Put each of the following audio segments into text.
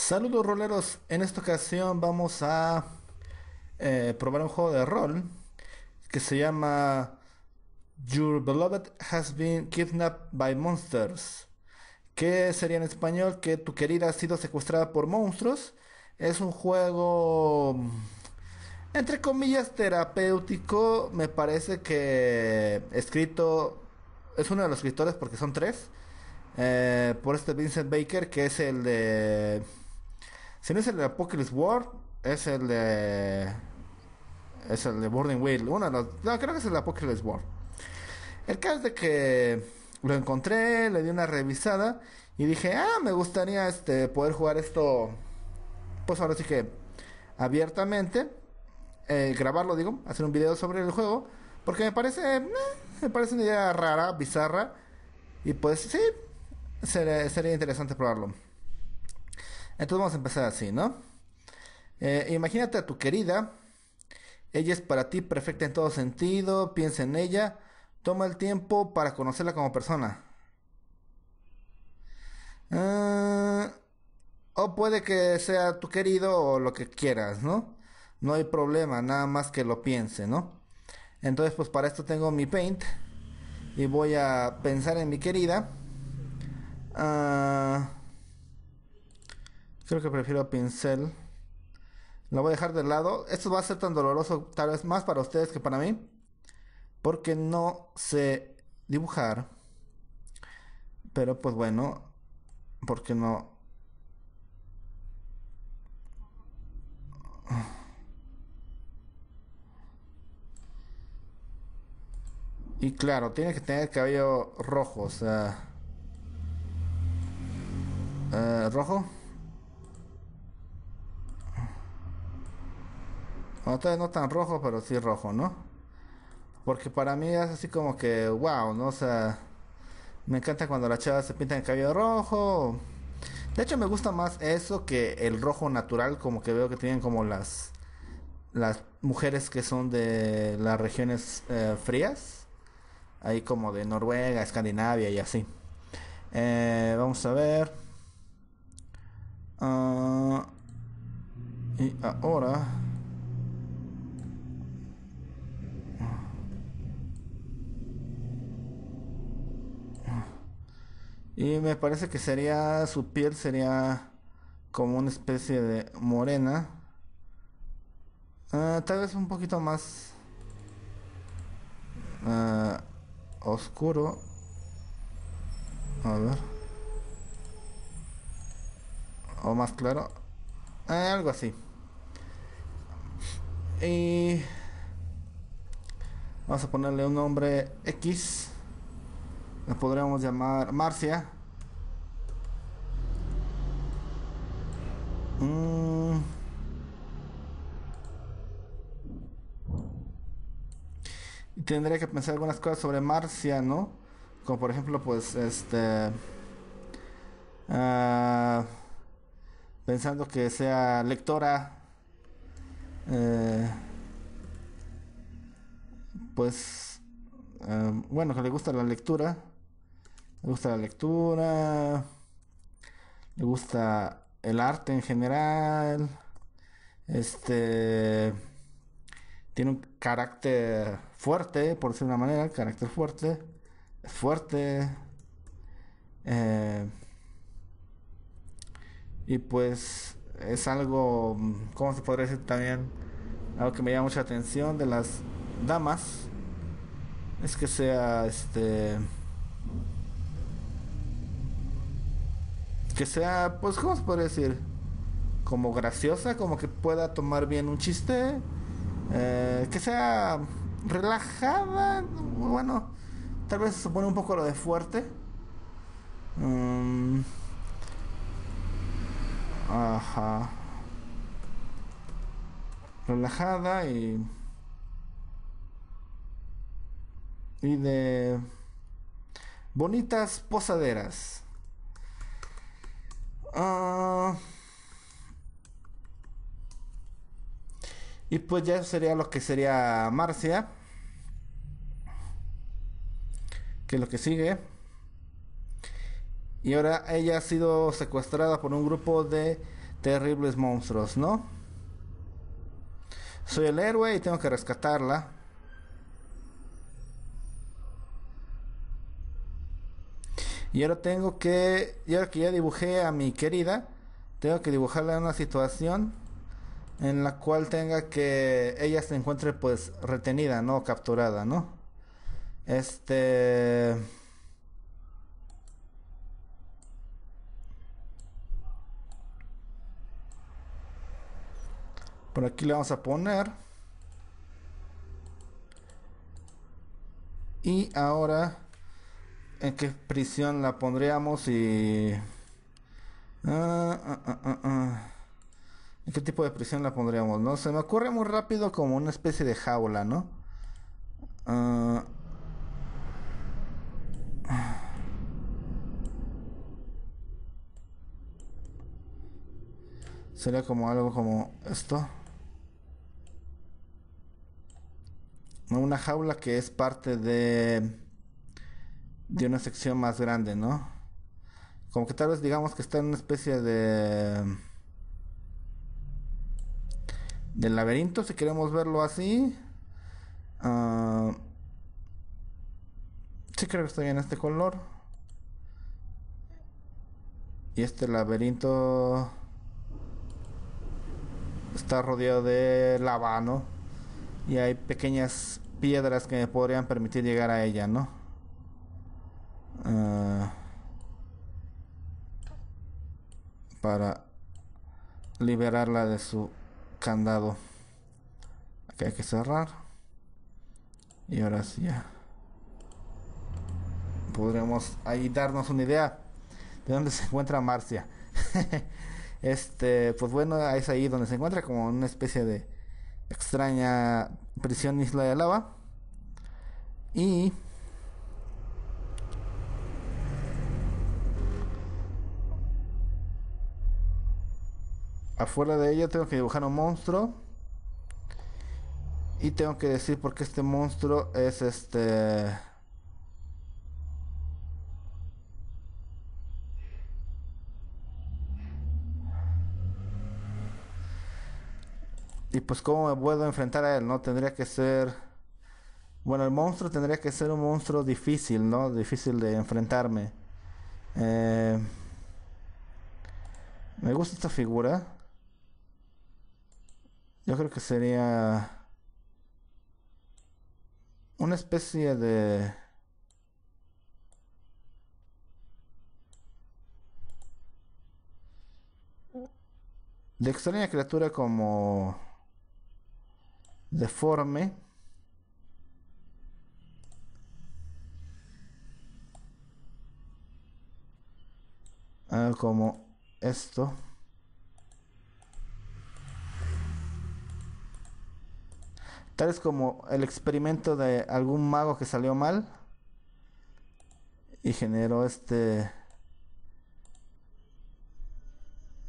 Saludos roleros, en esta ocasión vamos a eh, probar un juego de rol que se llama Your Beloved Has Been Kidnapped by Monsters, que sería en español que tu querida ha sido secuestrada por monstruos. Es un juego, entre comillas, terapéutico, me parece que escrito, es uno de los escritores porque son tres. Eh, por este Vincent Baker, que es el de si no es el de Apocalypse War, es el de. Es el de Burning Wheel. Una no, creo que es el de Apocalypse War. El caso es de que lo encontré, le di una revisada y dije, ah, me gustaría este, poder jugar esto. Pues ahora sí que abiertamente. Eh, grabarlo, digo, hacer un video sobre el juego. Porque me parece. Eh, me parece una idea rara, bizarra. Y pues sí, sería interesante probarlo. Entonces vamos a empezar así, ¿no? Eh, imagínate a tu querida. Ella es para ti perfecta en todo sentido. Piensa en ella. Toma el tiempo para conocerla como persona. Ah, o puede que sea tu querido o lo que quieras, ¿no? No hay problema, nada más que lo piense, ¿no? Entonces, pues para esto tengo mi paint. Y voy a pensar en mi querida. Ah, Creo que prefiero pincel. Lo voy a dejar de lado. Esto va a ser tan doloroso, tal vez más para ustedes que para mí. Porque no sé dibujar. Pero pues bueno, porque no. Y claro, tiene que tener cabello rojo, o sea. Eh, rojo. no tan rojo, pero sí rojo, ¿no? Porque para mí es así como que, wow, ¿no? O sea, me encanta cuando las chavas se pintan el cabello rojo. De hecho, me gusta más eso que el rojo natural, como que veo que tienen como las, las mujeres que son de las regiones eh, frías. Ahí como de Noruega, Escandinavia y así. Eh, vamos a ver. Ah, y ahora... Y me parece que sería, su piel sería como una especie de morena. Ah, tal vez un poquito más ah, oscuro. A ver. O más claro. Ah, algo así. Y... Vamos a ponerle un nombre X la podríamos llamar Marcia. Mm. Tendría que pensar algunas cosas sobre Marcia, ¿no? Como por ejemplo, pues, este... Ah, pensando que sea lectora. Eh, pues... Eh, bueno, que le gusta la lectura le gusta la lectura, le gusta el arte en general, este tiene un carácter fuerte, por decir de una manera, carácter fuerte, es fuerte, eh, y pues es algo, ¿cómo se podría decir también? Algo que me llama mucha atención de las damas, es que sea este que sea, pues, ¿cómo se puede decir? Como graciosa, como que pueda tomar bien un chiste, eh, que sea relajada, bueno, tal vez se supone un poco lo de fuerte. Mm. ajá. Relajada y... Y de... Bonitas posaderas. Ah. y pues ya sería lo que sería Marcia. Que es lo que sigue. Y ahora ella ha sido secuestrada por un grupo de terribles monstruos, ¿no? Soy el héroe y tengo que rescatarla. Y ahora tengo que, ya ahora que ya dibujé a mi querida, tengo que dibujarle una situación en la cual tenga que ella se encuentre pues retenida, ¿no? Capturada, ¿no? Este... Por aquí le vamos a poner. Y ahora en qué prisión la pondríamos y... Ah, ah, ah, ¿En qué tipo de prisión la pondríamos? No se me ocurre muy rápido como una especie de jaula, ¿no? Sería como algo como esto. Una jaula que es parte de de una sección más grande, ¿no? Como que tal vez digamos que está en una especie de... Del laberinto, si queremos verlo así. Ah, sí creo que está bien este color. Y este laberinto está rodeado de lava, ¿no? Y hay pequeñas piedras que me podrían permitir llegar a ella, ¿no? Ah, para liberarla de su candado aquí hay que cerrar y ahora sí ya podremos ahí darnos una idea de dónde se encuentra Marcia este pues bueno es ahí donde se encuentra como una especie de extraña prisión isla de lava y Afuera de ella tengo que dibujar un monstruo. Y tengo que decir por qué este monstruo es este... Y pues cómo me puedo enfrentar a él, ¿no? Tendría que ser... Bueno, el monstruo tendría que ser un monstruo difícil, ¿no? Difícil de enfrentarme. Eh, me gusta esta figura. Yo creo que sería una especie de de extraña criatura como deforme ah, como esto es como el experimento de algún mago que salió mal y generó este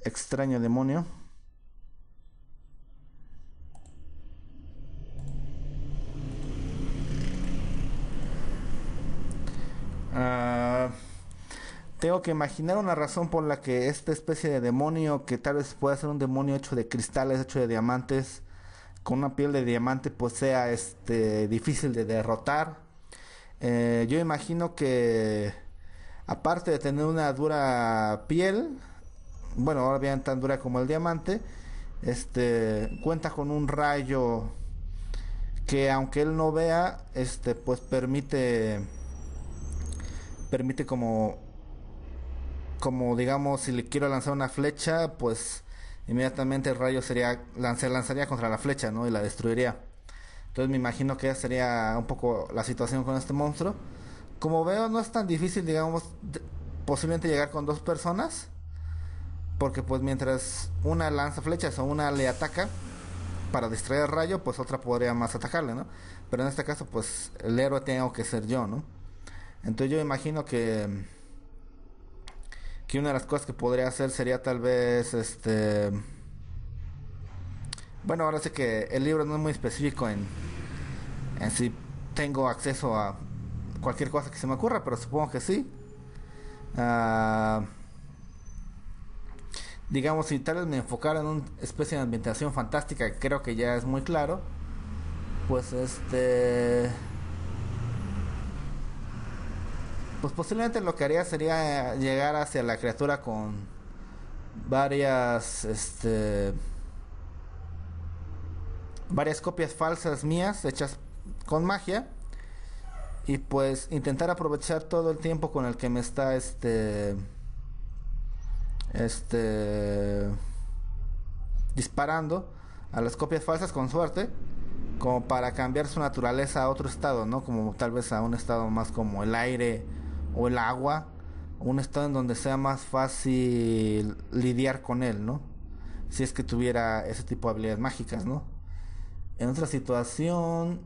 extraño demonio. Ah, tengo que imaginar una razón por la que esta especie de demonio, que tal vez pueda ser un demonio hecho de cristales, hecho de diamantes, con una piel de diamante pues sea este, difícil de derrotar. Eh, yo imagino que aparte de tener una dura piel, bueno, ahora bien tan dura como el diamante, este cuenta con un rayo que aunque él no vea, este pues permite permite como como digamos si le quiero lanzar una flecha, pues inmediatamente el rayo sería, lanzaría contra la flecha, ¿no? Y la destruiría. Entonces me imagino que sería un poco la situación con este monstruo. Como veo, no es tan difícil, digamos, posiblemente llegar con dos personas. Porque pues mientras una lanza flechas o una le ataca para distraer el rayo, pues otra podría más atacarle, ¿no? Pero en este caso, pues el héroe tengo que ser yo, ¿no? Entonces yo imagino que que una de las cosas que podría hacer sería tal vez este bueno ahora sé que el libro no es muy específico en en si tengo acceso a cualquier cosa que se me ocurra pero supongo que sí ah, digamos si tal vez me enfocara en una especie de ambientación fantástica que creo que ya es muy claro pues este Pues posiblemente lo que haría sería llegar hacia la criatura con varias, este, varias copias falsas mías hechas con magia y pues intentar aprovechar todo el tiempo con el que me está este este disparando a las copias falsas con suerte como para cambiar su naturaleza a otro estado, ¿no? Como tal vez a un estado más como el aire o el agua, un estado en donde sea más fácil lidiar con él, ¿no? Si es que tuviera ese tipo de habilidades mágicas, ¿no? En otra situación,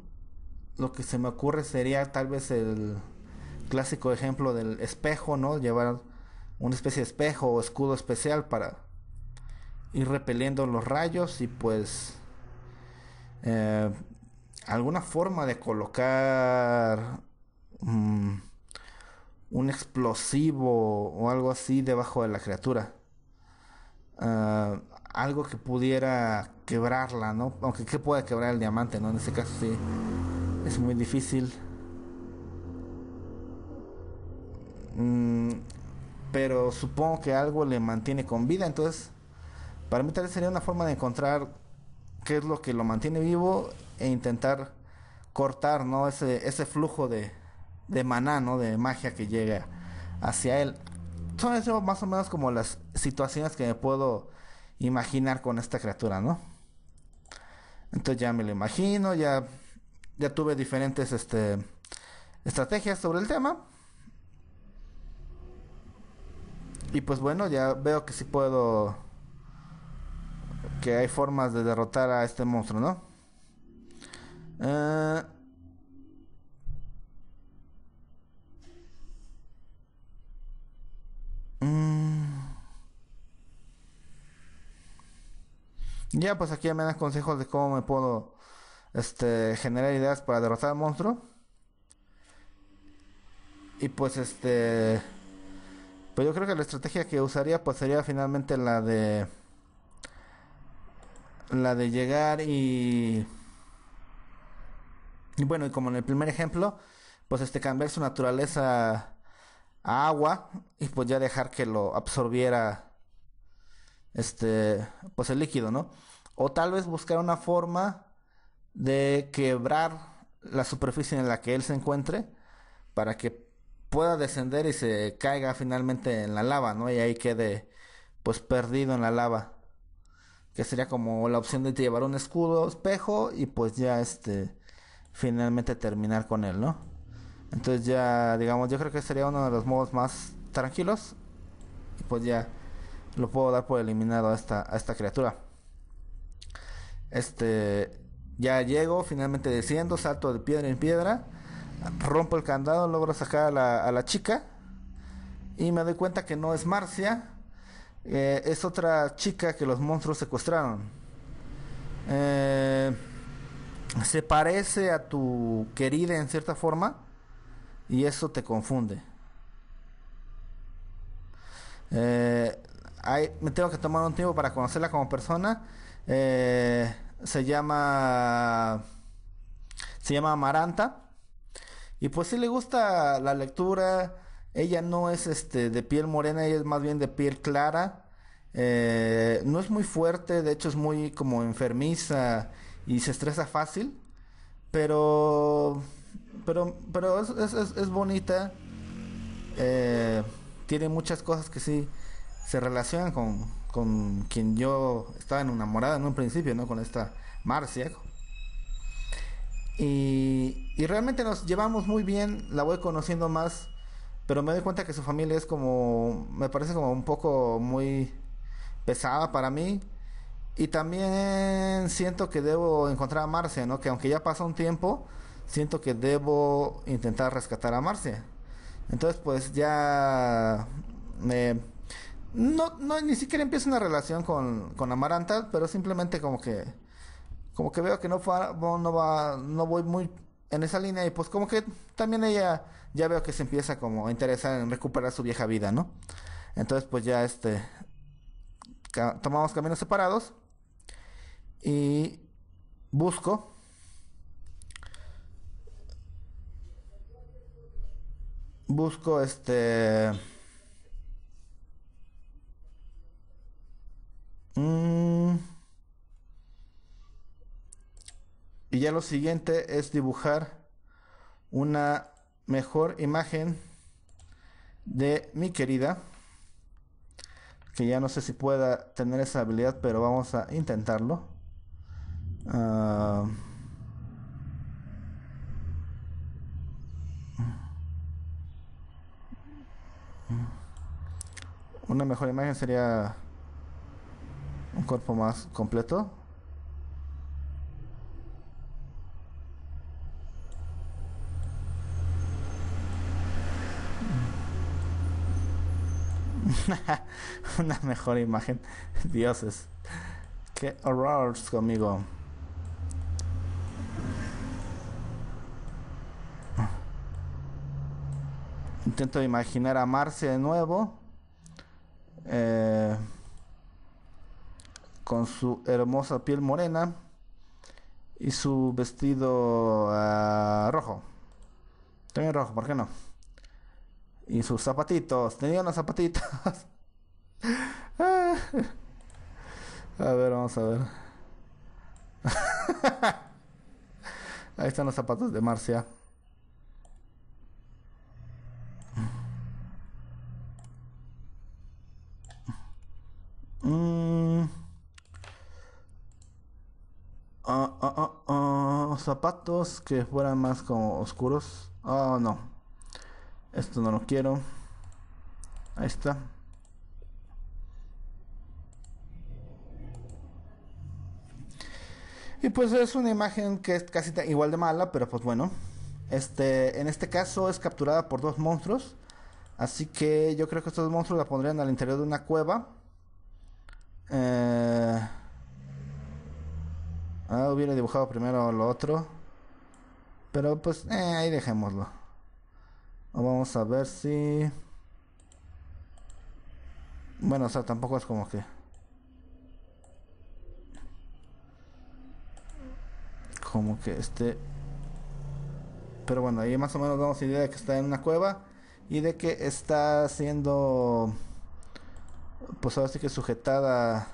lo que se me ocurre sería tal vez el clásico ejemplo del espejo, ¿no? Llevar una especie de espejo o escudo especial para ir repeliendo los rayos y pues eh, alguna forma de colocar mm, un explosivo o algo así debajo de la criatura. Ah, algo que pudiera quebrarla, ¿no? Aunque que pueda quebrar el diamante, ¿no? En ese caso sí. Es muy difícil. Mm, pero supongo que algo le mantiene con vida. Entonces, para mí tal vez sería una forma de encontrar qué es lo que lo mantiene vivo e intentar cortar, ¿no? Ese, ese flujo de, de maná, ¿no? De magia que llegue hacia él. Son eso más o menos como las situaciones que me puedo imaginar con esta criatura, ¿no? Entonces ya me lo imagino, ya, ya tuve diferentes este, estrategias sobre el tema. Y pues bueno, ya veo que sí puedo... Que hay formas de derrotar a este monstruo, ¿no? Eh... Mm. Ya, pues aquí me dan consejos de cómo me puedo este, generar ideas para derrotar al monstruo. Y pues este... Pues yo creo que la estrategia que usaría pues sería finalmente la de... La de llegar y... Y bueno, y como en el primer ejemplo, pues este cambiar su naturaleza agua y pues ya dejar que lo absorbiera este pues el líquido, ¿no? O tal vez buscar una forma de quebrar la superficie en la que él se encuentre para que pueda descender y se caiga finalmente en la lava, ¿no? Y ahí quede pues perdido en la lava. Que sería como la opción de llevar un escudo, espejo y pues ya este finalmente terminar con él, ¿no? Entonces ya, digamos, yo creo que sería uno de los modos más tranquilos. Y pues ya lo puedo dar por eliminado a esta, criatura. Este, ya llego, finalmente desciendo, salto de piedra en piedra. Rompo el candado, logro sacar a la, chica. Y me doy cuenta que no es Marcia. Eh, es otra chica que los monstruos secuestraron. Eh, se parece a tu querida en cierta forma y eso te confunde. Eh, me tengo que tomar un tiempo para conocerla como persona. Eh, se llama se llama Amaranta y pues sí le gusta la lectura. Ella no es este de piel morena, ella es más bien de piel clara. Eh, no es muy fuerte, de hecho es muy como enfermiza y se estresa fácil, pero pero, pero es, es, bonita. Eh, tiene muchas cosas que sí se relacionan con, con quien yo estaba enamorada en un principio, ¿no? Con esta Marcia. Y, y, realmente nos llevamos muy bien, la voy conociendo más, pero me doy cuenta que su familia es como, me parece como un poco muy pesada para mí. Y también siento que debo encontrar a Marcia, ¿no? Que aunque ya pasa un tiempo, siento que debo intentar rescatar a Marcia. Entonces pues ya me... No, no, ni siquiera empiezo una relación con, con Amaranta, pero simplemente como que... Como que veo que no, va, no voy muy en esa línea y pues como que también ella ya veo que se empieza como a interesar en recuperar su vieja vida, ¿no? Entonces pues ya este tomamos caminos separados y busco busco este... Mm, y ya lo siguiente es dibujar una mejor imagen de mi querida. Que ya no sé si pueda tener esa habilidad, pero vamos a intentarlo. Ah, una mejor imagen sería un cuerpo más completo. una mejor imagen. Dioses. Qué horrors conmigo. Intento imaginar a de nuevo. Eh, con su hermosa piel morena y su vestido ah, rojo. También rojo, ¿por qué no? Y sus zapatitos, tenía unos zapatitos. Ah, a ver, vamos a ver. Ahí están los zapatos de Marcia. Mm. Ah, ah, ah, zapatos que fueran más como oscuros. Oh, no. Esto no lo quiero. Ahí está. Y pues es una imagen que es casi igual de mala, pero pues bueno. Este, en este caso es capturada por dos monstruos. Así que yo creo que estos monstruos la pondrían al interior de una cueva. Eh, ah, hubiera dibujado primero lo otro. Pero pues eh, ahí dejémoslo. Vamos a ver si... Bueno, o sea, tampoco es como que... Como que este... Pero bueno, ahí más o menos damos idea de que está en una cueva y de que está haciendo pues ahora sí que sujetada,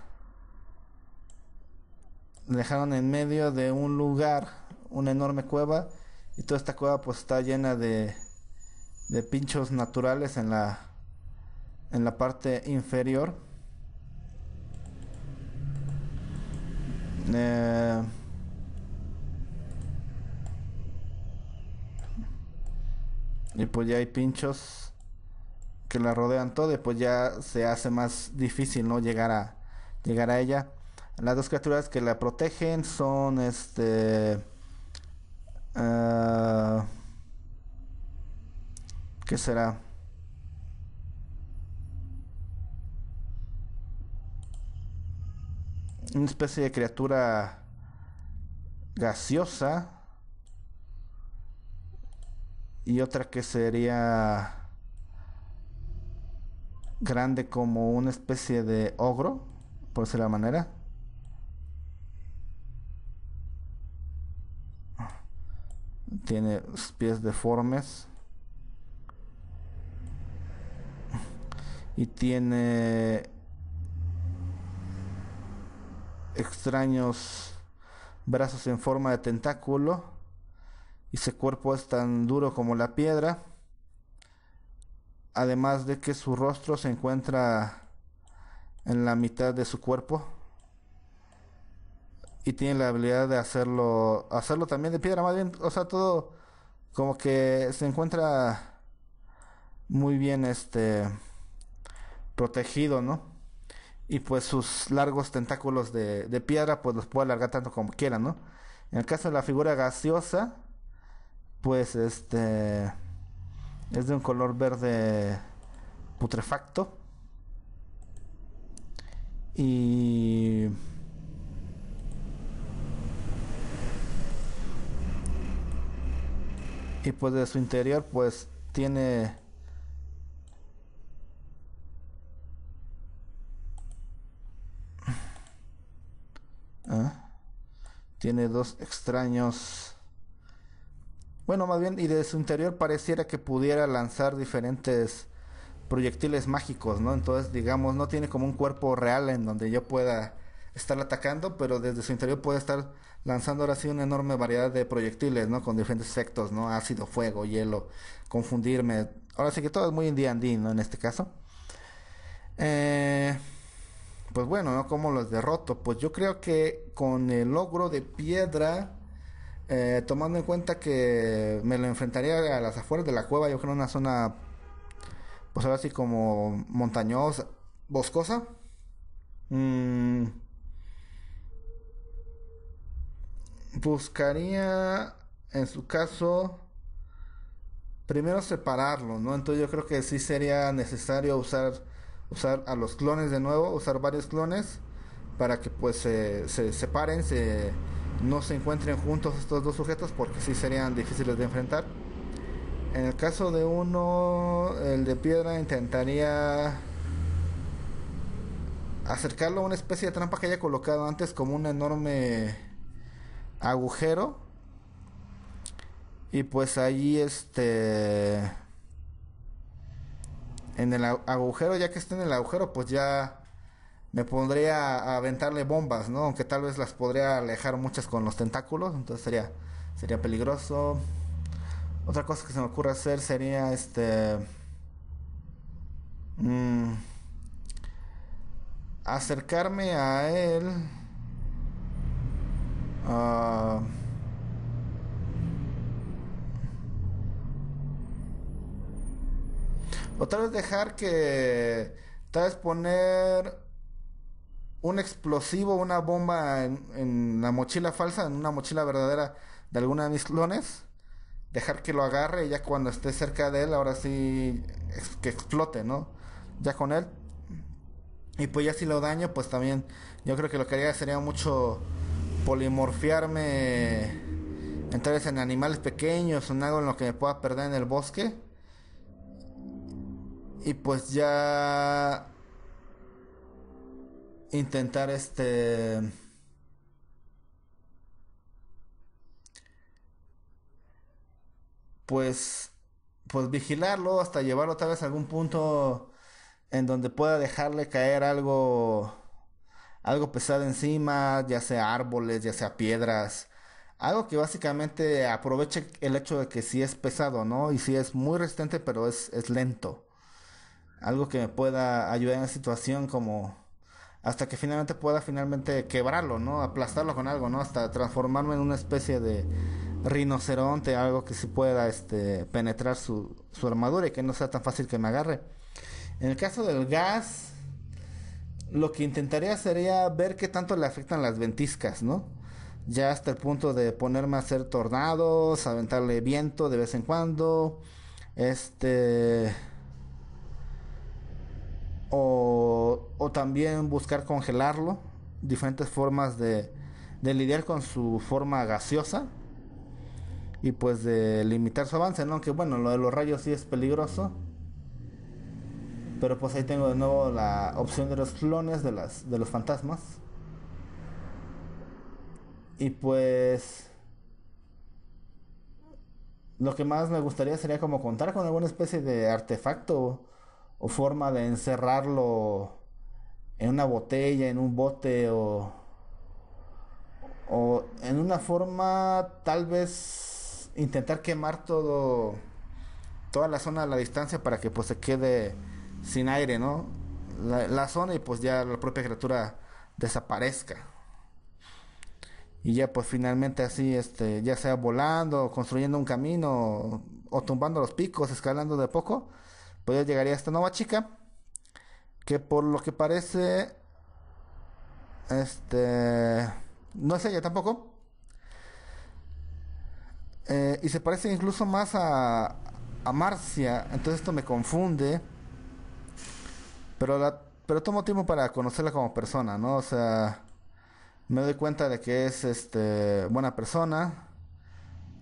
dejaron en medio de un lugar, una enorme cueva, y toda esta cueva pues está llena de, de pinchos naturales en la, en la parte inferior. Eh, y pues ya hay pinchos que la rodean todo y pues ya se hace más difícil no llegar a llegar a ella. Las dos criaturas que la protegen son este ah, ¿Qué será? Una especie de criatura gaseosa. Y otra que sería grande como una especie de ogro, por decir la manera. Tiene pies deformes. Y tiene extraños brazos en forma de tentáculo. Y su cuerpo es tan duro como la piedra además de que su rostro se encuentra en la mitad de su cuerpo y tiene la habilidad de hacerlo hacerlo también de piedra más bien o sea todo como que se encuentra muy bien este protegido no y pues sus largos tentáculos de, piedra pues los puede alargar tanto como quiera no en el caso de la figura gaseosa pues este es de un color verde putrefacto. Y... Y pues de su interior pues tiene... ¿Ah? Tiene dos extraños bueno, más bien, y de su interior pareciera que pudiera lanzar diferentes proyectiles mágicos, ¿no? Entonces, digamos, no tiene como un cuerpo real en donde yo pueda estar atacando, pero desde su interior puede estar lanzando ahora sí una enorme variedad de proyectiles, ¿no? Con diferentes efectos, ¿no? Ácido, fuego, hielo, confundirme. Ahora sí que todo es muy día ¿no? En este caso. Eh, pues bueno, ¿no? ¿Cómo los derroto? Pues yo creo que con el logro de piedra eh, tomando en cuenta que me lo enfrentaría a las afueras de la cueva, yo creo una zona, pues ahora sí como montañosa, boscosa. Mm. Buscaría, en su caso, primero separarlo, ¿no? Entonces yo creo que sí sería necesario usar, usar a los clones de nuevo, usar varios clones para que pues se, se separen, se no se encuentren juntos estos dos sujetos porque sí serían difíciles de enfrentar. En el caso de uno, el de piedra intentaría acercarlo a una especie de trampa que haya colocado antes como un enorme agujero. Y pues allí este... En el agujero, ya que está en el agujero, pues ya me pondría a aventarle bombas, ¿no? Aunque tal vez las podría alejar muchas con los tentáculos, entonces sería sería peligroso. Otra cosa que se me ocurre hacer sería este mm, acercarme a él ah, o tal vez dejar que tal vez poner un explosivo, una bomba en, la mochila falsa, en una mochila verdadera de alguna de mis clones, dejar que lo agarre y ya cuando esté cerca de él, ahora sí que explote, ¿no? Ya con él. Y pues ya si lo daño, pues también yo creo que lo que haría sería mucho polimorfiarme entonces en animales pequeños, en algo en lo que me pueda perder en el bosque. Y pues ya intentar este pues pues vigilarlo hasta llevarlo tal vez a algún punto en donde pueda dejarle caer algo algo pesado encima, ya sea árboles, ya sea piedras, algo que básicamente aproveche el hecho de que si es pesado, ¿no? Y si es muy resistente, pero es, es lento. Algo que me pueda ayudar en una situación como hasta que finalmente pueda finalmente quebrarlo, ¿no? Aplastarlo con algo, ¿no? Hasta transformarme en una especie de rinoceronte, algo que si pueda este, penetrar su, su armadura y que no sea tan fácil que me agarre. En el caso del gas, lo que intentaría sería ver qué tanto le afectan las ventiscas, ¿no? Ya hasta el punto de ponerme a hacer tornados, aventarle viento de vez en cuando, este o, o también buscar congelarlo, diferentes formas de, de lidiar con su forma gaseosa y pues de limitar su avance, ¿no? Que bueno, lo de los rayos sí es peligroso. Pero pues ahí tengo de nuevo la opción de los clones de las de los fantasmas. Y pues lo que más me gustaría sería como contar con alguna especie de artefacto o forma de encerrarlo en una botella, en un bote o, o en una forma tal vez intentar quemar todo toda la zona a la distancia para que pues se quede sin aire, ¿no? La, la zona y pues ya la propia criatura desaparezca. Y ya pues finalmente así, este, ya sea volando, construyendo un camino o, o tumbando los picos, escalando de poco, pues ya llegaría esta nueva chica. Que por lo que parece. Este. No es ella tampoco. Eh, y se parece incluso más a, a Marcia. Entonces esto me confunde. Pero, la, pero tomo tiempo para conocerla como persona, ¿no? O sea, me doy cuenta de que es este buena persona,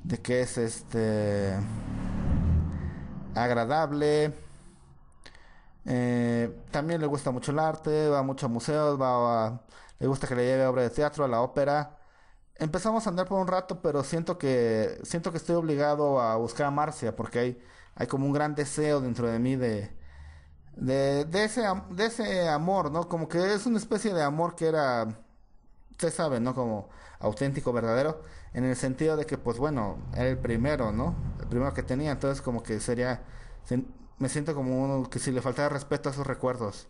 de que es este agradable, eh, también le gusta mucho el arte, va mucho a museos, va le gusta que le lleve obra de teatro, a la ópera. Empezamos a andar por un rato, pero siento que siento que estoy obligado a buscar a Marcia porque hay hay como un gran deseo dentro de mí de de, ese de ese amor, ¿no? Como que es una especie de amor que era se sabe, ¿no? Como auténtico, verdadero, en el sentido de que pues bueno, era el primero, ¿no? El primero que tenía, entonces como que sería me siento como uno que si le faltaba respeto a sus recuerdos.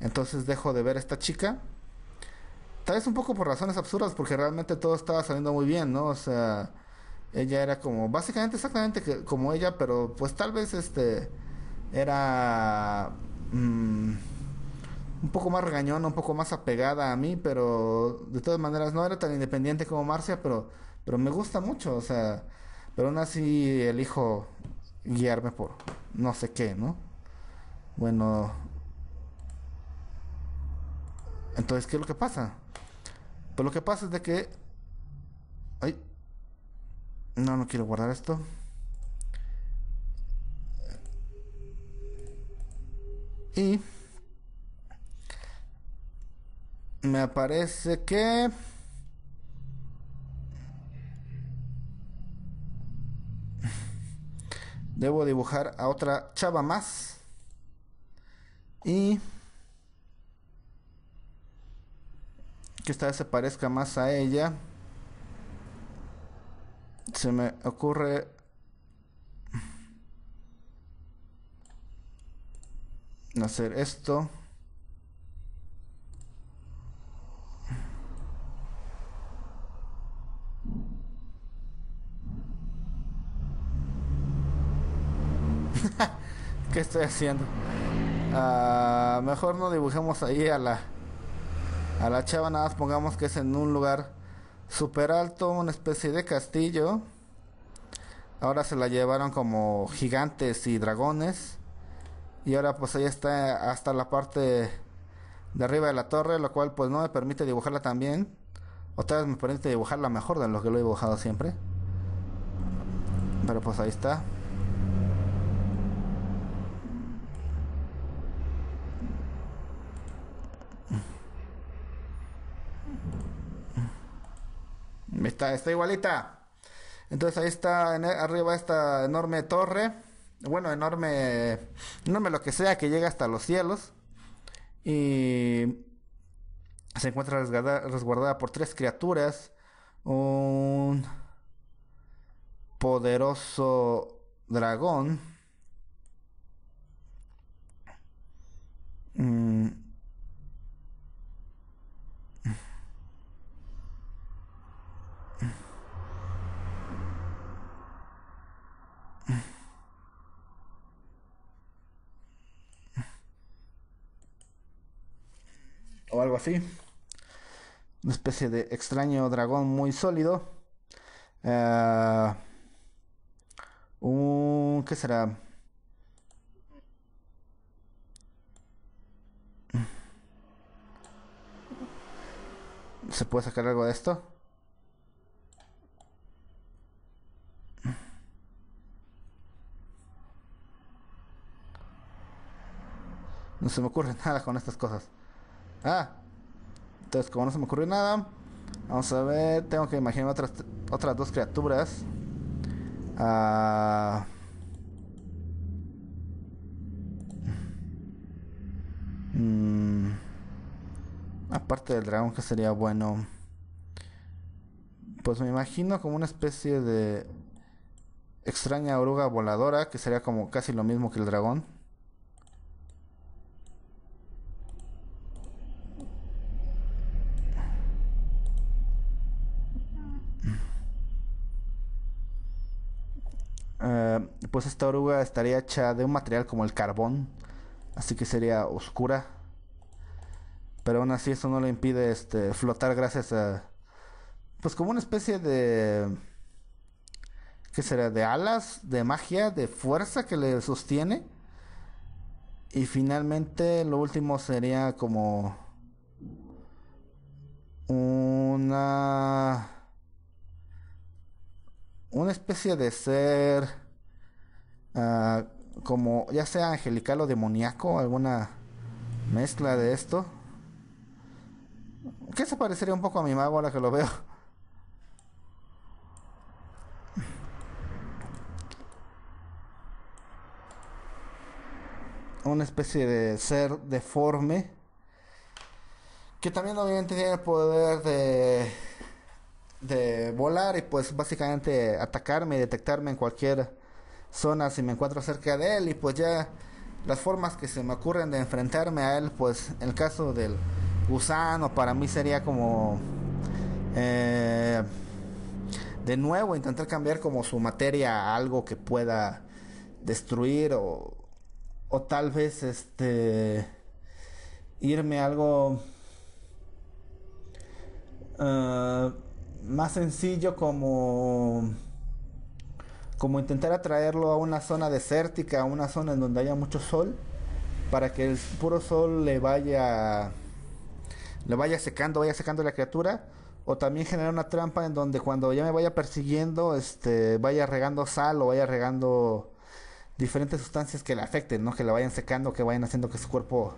Entonces dejo de ver a esta chica. Tal vez un poco por razones absurdas, porque realmente todo estaba saliendo muy bien, ¿no? O sea, ella era como, básicamente exactamente que, como ella, pero pues tal vez este era mm, un poco más regañona, un poco más apegada a mí, pero de todas maneras no era tan independiente como Marcia, pero, pero me gusta mucho, o sea, pero aún así elijo guiarme por no sé qué, ¿no? Bueno, entonces, ¿qué es lo que pasa? Pues lo que pasa es de que... Ay. No, no quiero guardar esto. Y... Me aparece que... Debo dibujar a otra chava más. Y... Que esta vez se parezca más a ella. Se me ocurre... Hacer esto. ¿Qué estoy haciendo? Ah, mejor no dibujemos ahí a la, a la chava, nada más pongamos que es en un lugar super alto, una especie de castillo. Ahora se la llevaron como gigantes y dragones. Y ahora pues ahí está hasta la parte de arriba de la torre, lo cual pues no me permite dibujarla también. bien. O vez me permite dibujarla mejor de lo que lo he dibujado siempre. Pero pues ahí está. Está, igualita. Entonces ahí está arriba esta enorme torre. Bueno, enorme, enorme lo que sea que llega hasta los cielos. Y se encuentra resguardada por tres criaturas. Un poderoso dragón. Mm, Una especie de extraño dragón muy sólido. Eh, un... ¿Qué será? ¿Se puede sacar algo de esto? No se me ocurre nada con estas cosas. Ah, entonces, como no se me ocurrió nada, vamos a ver. Tengo que imaginar otras, otras dos criaturas. Ah. Mm. Aparte del dragón, que sería bueno. Pues me imagino como una especie de extraña oruga voladora, que sería como casi lo mismo que el dragón. pues esta oruga estaría hecha de un material como el carbón, así que sería oscura. Pero aún así eso no le impide este, flotar gracias a... Pues como una especie de... ¿Qué será? De alas, de magia, de fuerza que le sostiene. Y finalmente lo último sería como... Una... Una especie de ser Ah, como ya sea angelical o demoníaco, alguna mezcla de esto. Que se parecería un poco a mi mago ahora que lo veo? Una especie de ser deforme. Que también obviamente tiene el poder de, de volar y pues básicamente atacarme y detectarme en cualquier zonas y me encuentro cerca de él y pues ya las formas que se me ocurren de enfrentarme a él, pues el caso del gusano para mí sería como eh, de nuevo intentar cambiar como su materia algo que pueda destruir o, tal vez este irme a algo eh, más sencillo como como intentar atraerlo a una zona desértica, a una zona en donde haya mucho sol, para que el puro sol le vaya, le vaya secando, vaya secando la criatura, o también generar una trampa en donde cuando ya me vaya persiguiendo, este, vaya regando sal o vaya regando diferentes sustancias que le afecten, ¿no? que la vayan secando, que vayan haciendo que su cuerpo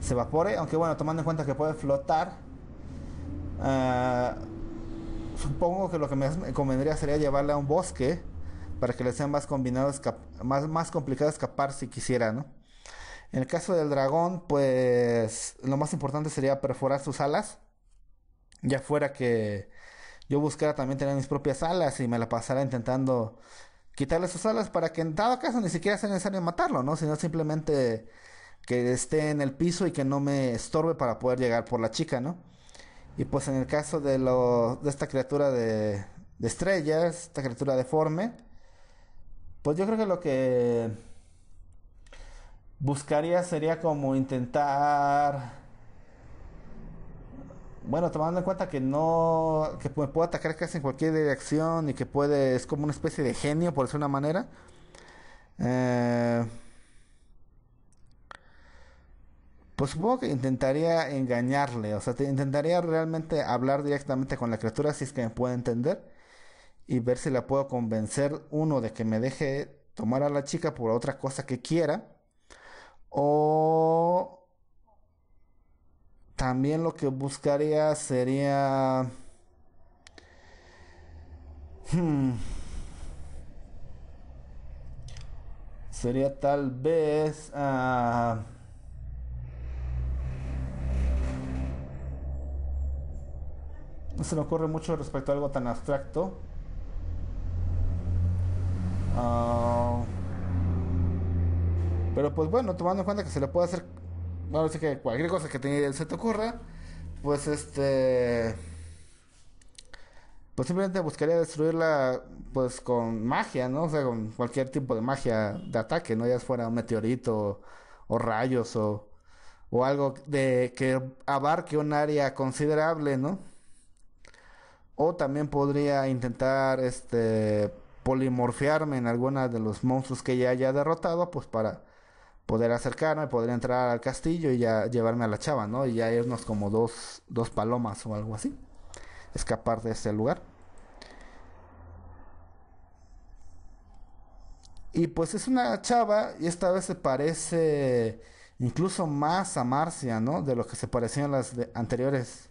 se evapore, aunque bueno, tomando en cuenta que puede flotar, ah, supongo que lo que me convendría sería llevarle a un bosque, para que le sean más, complicado escapar si quisiera, ¿no? En el caso del dragón, pues lo más importante sería perforar sus alas, ya fuera que yo buscara también tener mis propias alas y me la pasara intentando quitarle sus alas para que en dado caso ni siquiera sea necesario matarlo, ¿no? Sino simplemente que esté en el piso y que no me estorbe para poder llegar por la chica, ¿no? Y pues en el caso de, de esta criatura de, de estrellas, esta criatura deforme, pues yo creo que lo que buscaría sería como intentar. Bueno, tomando en cuenta que no. que me puede atacar casi en cualquier dirección y que puede. es como una especie de genio, por decir una manera. Eh, pues supongo que intentaría engañarle, o sea, intentaría realmente hablar directamente con la criatura si es que me puede entender y ver si la puedo convencer, uno, de que me deje tomar a la chica por otra cosa que quiera, o también lo que buscaría sería... Hmm, sería tal vez... Ah, no se me ocurre mucho respecto a algo tan abstracto. Ah, pero pues bueno, tomando en cuenta que se le puede hacer, bueno, así que cualquier cosa que se te ocurra, pues este... Pues simplemente buscaría destruirla pues con magia, ¿no? O sea, con cualquier tipo de magia de ataque, ¿no? Ya fuera un meteorito o, o rayos o, o algo de que abarque un área considerable, ¿no? O también podría intentar este polimorfearme en alguna de los monstruos que ya haya derrotado, pues para poder acercarme, poder entrar al castillo y ya llevarme a la chava, ¿no? Y ya irnos como dos, dos palomas o algo así, escapar de ese lugar. Y pues es una chava y esta vez se parece incluso más a Marcia, ¿no? De lo que se parecían las anteriores.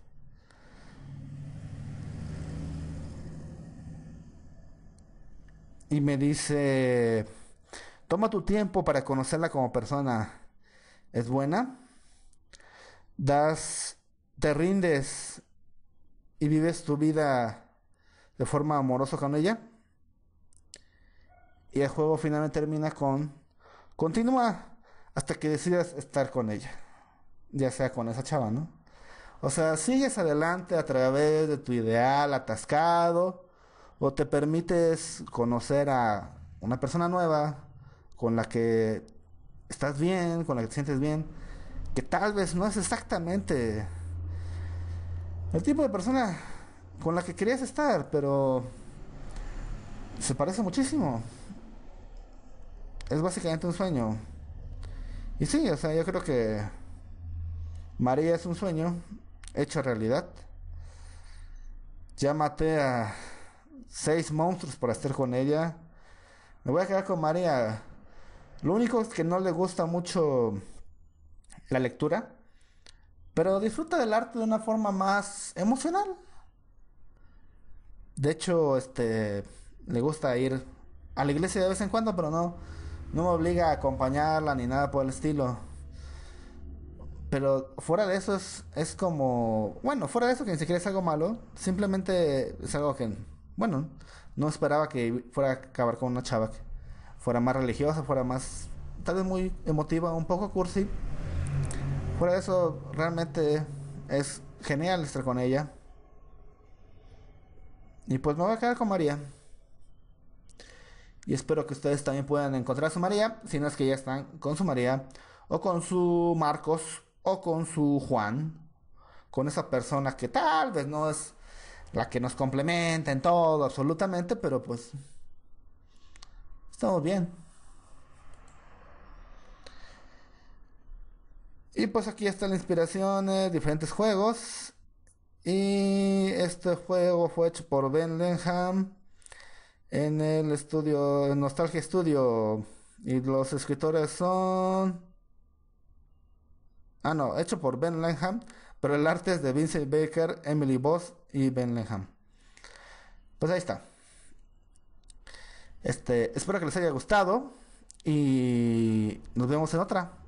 y me dice, toma tu tiempo para conocerla como persona. ¿Es buena? Das, te rindes y vives tu vida de forma amorosa con ella. Y el juego finalmente termina con, continúa hasta que decidas estar con ella. Ya sea con esa chava, ¿no? O sea, sigues adelante a través de tu ideal atascado o te permites conocer a una persona nueva con la que estás bien, con la que te sientes bien, que tal vez no es exactamente el tipo de persona con la que querías estar, pero se parece muchísimo. Es básicamente un sueño. Y sí, o sea, yo creo que María es un sueño hecho realidad. Llámate a seis monstruos para estar con ella. Me voy a quedar con María. Lo único es que no le gusta mucho la lectura, pero disfruta del arte de una forma más emocional. De hecho, este le gusta ir a la iglesia de vez en cuando, pero no no me obliga a acompañarla ni nada por el estilo. Pero fuera de eso es, es como, bueno, fuera de eso que ni siquiera es algo malo, simplemente es algo que bueno, no esperaba que fuera a acabar con una chava que fuera más religiosa, fuera más, tal vez muy emotiva, un poco cursi. Fuera de eso, realmente es genial estar con ella. Y pues me voy a quedar con María. Y espero que ustedes también puedan encontrar a su María, si no es que ya están con su María, o con su Marcos, o con su Juan, con esa persona que tal vez no es la que nos complementa en todo, absolutamente, pero pues estamos bien. Y pues aquí está la inspiración inspiraciones, eh, diferentes juegos. Y este juego fue hecho por Ben Lenham en el estudio Nostalgia Studio. Y los escritores son... Ah, no, hecho por Ben Lenham pero el arte es de Vincent Baker, Emily Voss y Ben Lenham. Pues ahí está. Este, espero que les haya gustado y nos vemos en otra.